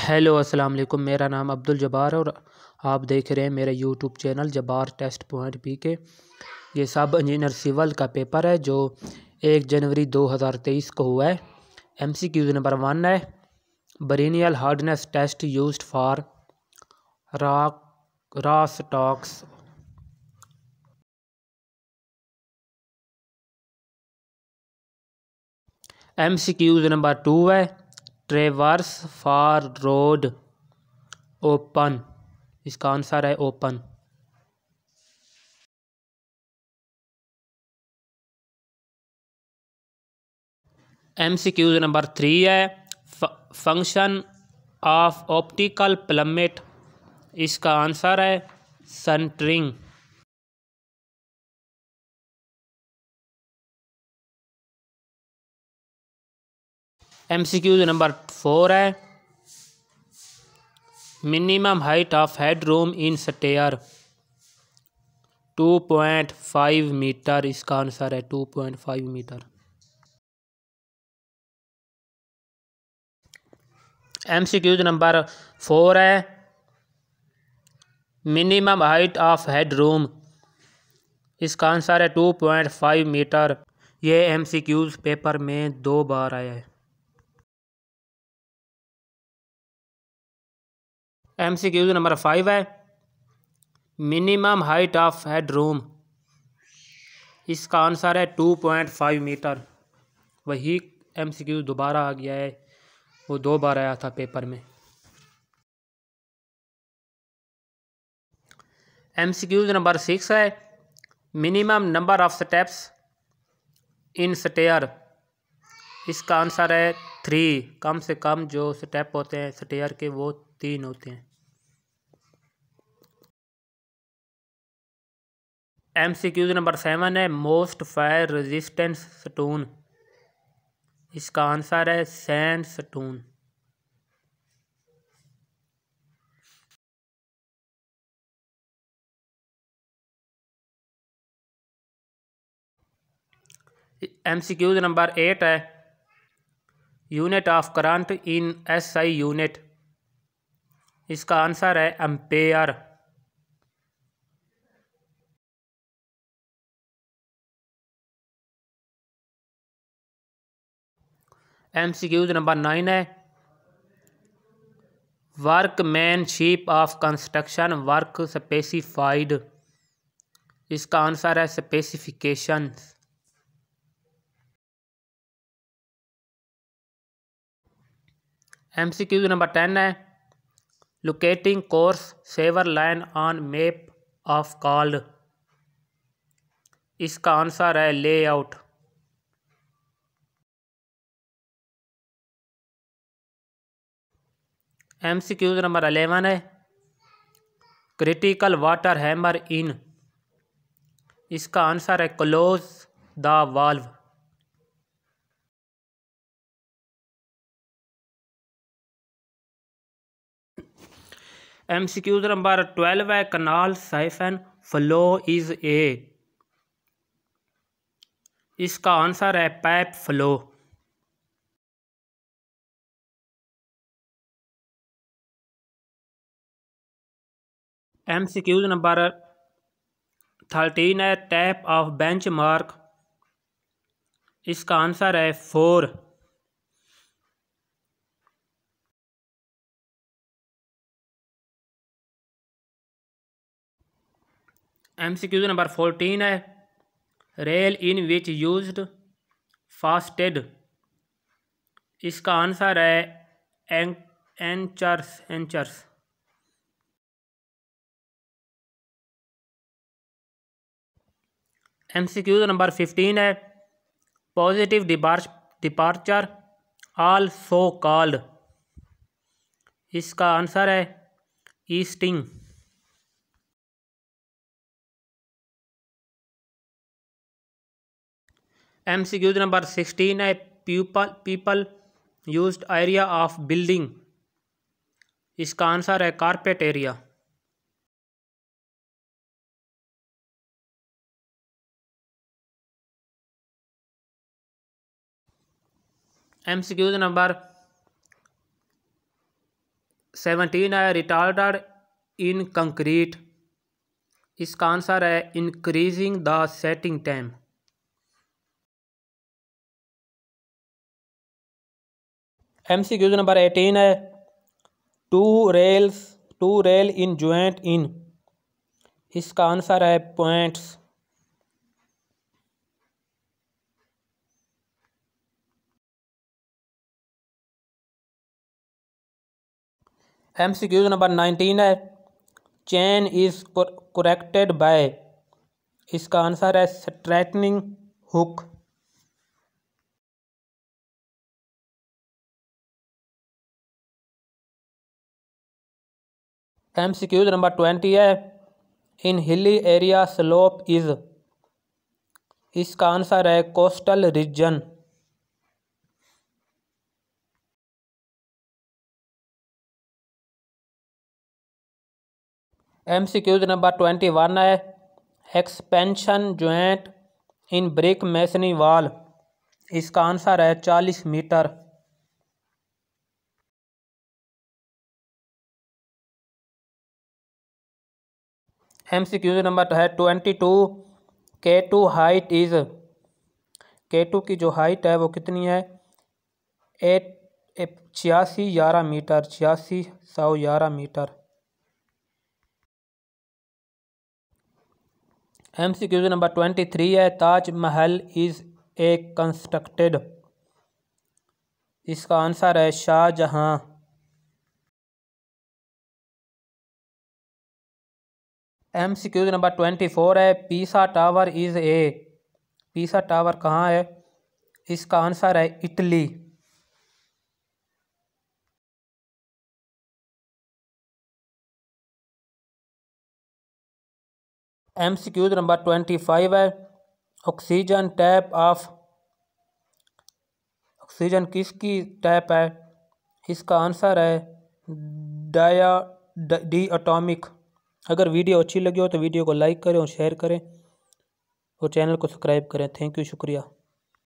hello अस्सलाम वालेकुम मेरा नाम अब्दुल जब्बार और आप देख रहे हैं मेरा यूट्यूब चैनल जबार टेस्ट पॉइंट पी के ये सब इंजीनियर सिविल का पेपर है जो एक जनवरी 2023 को हुआ है M C Qs number one है Brinell hardness test use for rock ross talks M C Qs number two है ट्रेवर्स फार रोड ओपन इसका आंसर है open M C Qs number three है फंक्शन ऑफ ऑप्टिकल प्लमेट इसका answer है centering M C Qs number four है minimum height of head room in stair two point five metre इसका answer है two point five metre M C Qs number four है minimum height of head room इसका answer है two point five metre ये M C Qs paper में दो बार आया है M C Qs number five है minimum height of head room इसका आंसर है टू पॉइंट फाइव मीटर वही एम सी क्यूज दोबारा आ गया है वो दो बार आया था पेपर में M C Qs number six है minimum number of steps in stair इसका आंसर है थ्री कम से कम जो स्टेप होते हैं स्टेयर के वो तीन होते हैं M C Qs number seven है मोस्ट फायर रेजिस्टेंस स्टोन इसका आंसर है sand stone M C Qs number eight है unit of current in S I unit इसका आंसर है ampere M C Qs number nine है workmanship of construction work specified इसका answer है specification M C Qs number ten है locating course sewer line on map of call इसका answer है layout M C Qs number eleven है critical water hammer in इसका answer है close the valve M C Qs number twelve है canal siphon flow is a इसका answer है pipe flow M C Qs number thirteen है type of bench mark इसका answer है four M C Qs number fourteen है rail in which used fasted इसका answer है anchors anchors M C Qs number fifteen है positive depart departure आल also called इसका answer है easting M C Q number sixteen है people people use area of building इसका answer है carpet area M C Qs number seventeen है retarder in concrete इसका answer है increasing the setting time M C Qs number eighteen है two rails to rail in joint in इसका answer है points M C Qs number nineteen है chain is corrected by इसका answer है straightening hook M C Qs number twenty है in hilly area slope is इसका answer है coastal region M C Qs number twenty one है expansion joint in brick masonry wall इसका answer है चालीस metre M C Qs number है twenty two K two height is K two की जो height है वो कितनी है एट छियासी ग्यारह मीटर छियासी सौ ग्यारह metre M C Qs number twenty three है ताजमहल इज़ ए कंस्ट्रक्टेड इसका आंसर है Shah Jahan M C Qs number twenty four है पीसा टावर इज़ ए पीसा टावर कहाँ है इसका आंसर है Italy M C Qs number twenty five है ऑक्सीजन टैप ऑफ ऑक्सीजन किसकी टैप है इसका आंसर है डाया डी अटोमिक अगर वीडियो अच्छी लगी हो तो वीडियो को लाइक करें और शेयर करें और चैनल को सब्सक्राइब करें थैंक यू शुक्रिया